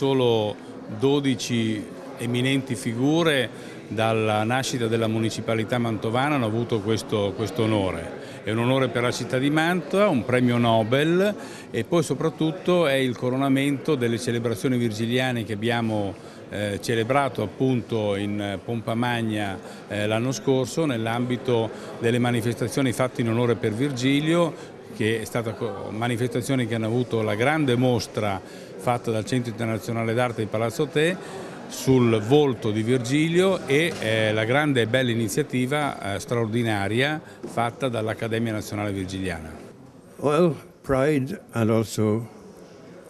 solo 12 eminenti figure dalla nascita della municipalità mantovana hanno avuto questo, questo onore. È un onore per la città di Mantova, un premio Nobel e poi soprattutto è il coronamento delle celebrazioni virgiliane che abbiamo eh, celebrato appunto in eh, Pompa Magna eh, l'anno scorso nell'ambito delle manifestazioni fatte in onore per Virgilio che è stata manifestazioni che hanno avuto la grande mostra fatta dal Centro Internazionale d'Arte di Palazzo Te sul volto di Virgilio e eh, la grande e bella iniziativa eh, straordinaria fatta dall'Accademia Nazionale Virgiliana. Well, pride and also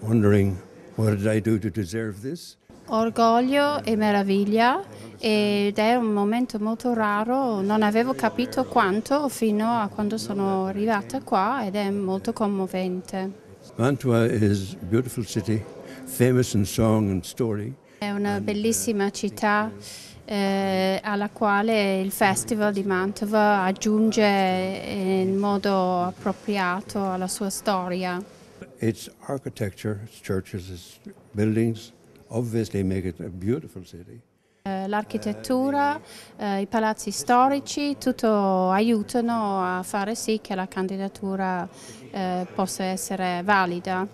wondering what did I do to deserve this? Orgoglio e meraviglia ed è un momento molto raro, non avevo capito quanto fino a quando sono arrivata qua ed è molto commovente. Mantua is a beautiful city, famous in song and story. È una uh, bellissima città eh, alla quale il Festival di Mantua aggiunge in modo appropriato alla sua storia. Its architecture, its churches, its buildings obviously make it a beautiful city. Eh, l'architettura, eh, i palazzi storici, tutto aiutano a fare sì che la candidatura eh, possa essere valida.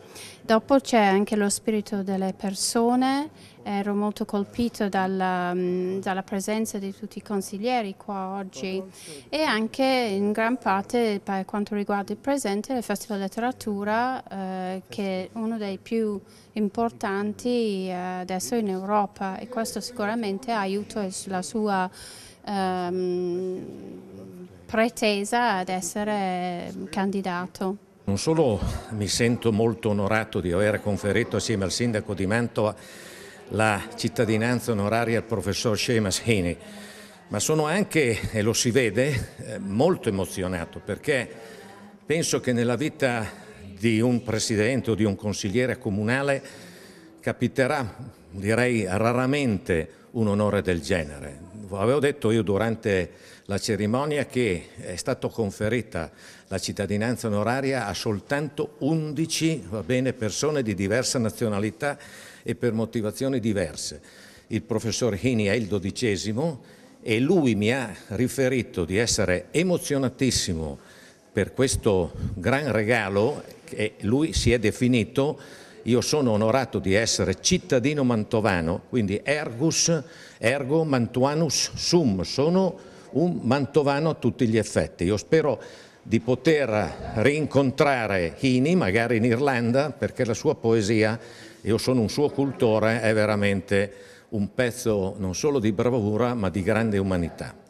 Dopo c'è anche lo spirito delle persone, ero molto colpito dalla, mm, dalla, presenza di tutti i consiglieri qua oggi e anche in gran parte per quanto riguarda il presente il Festival Letteratura eh, che è uno dei più importanti eh, adesso in Europa e questo sicuramente aiuta la sua ehm, pretesa ad essere candidato. Non solo mi sento molto onorato di aver conferito assieme al sindaco di Mantova la cittadinanza onoraria al professor Scemas Hini, ma sono anche, e lo si vede, eh, molto emozionato perché penso che nella vita di un presidente o di un consigliere comunale capiterà, direi raramente, un onore del genere. Avevo detto io durante la cerimonia che è stata conferita la cittadinanza onoraria a soltanto 11 bene, persone di diversa nazionalità e per motivazioni diverse. Il professor Hini è il dodicesimo e lui mi ha riferito di essere emozionatissimo per questo gran regalo che lui si è definito io sono onorato di essere cittadino mantovano, quindi ergus, ergo mantuanus sum, sono un mantovano a tutti gli effetti. Io spero di poter rincontrare Hini, magari in Irlanda, perché la sua poesia, io sono un suo cultore, è veramente un pezzo non solo di bravura ma di grande umanità.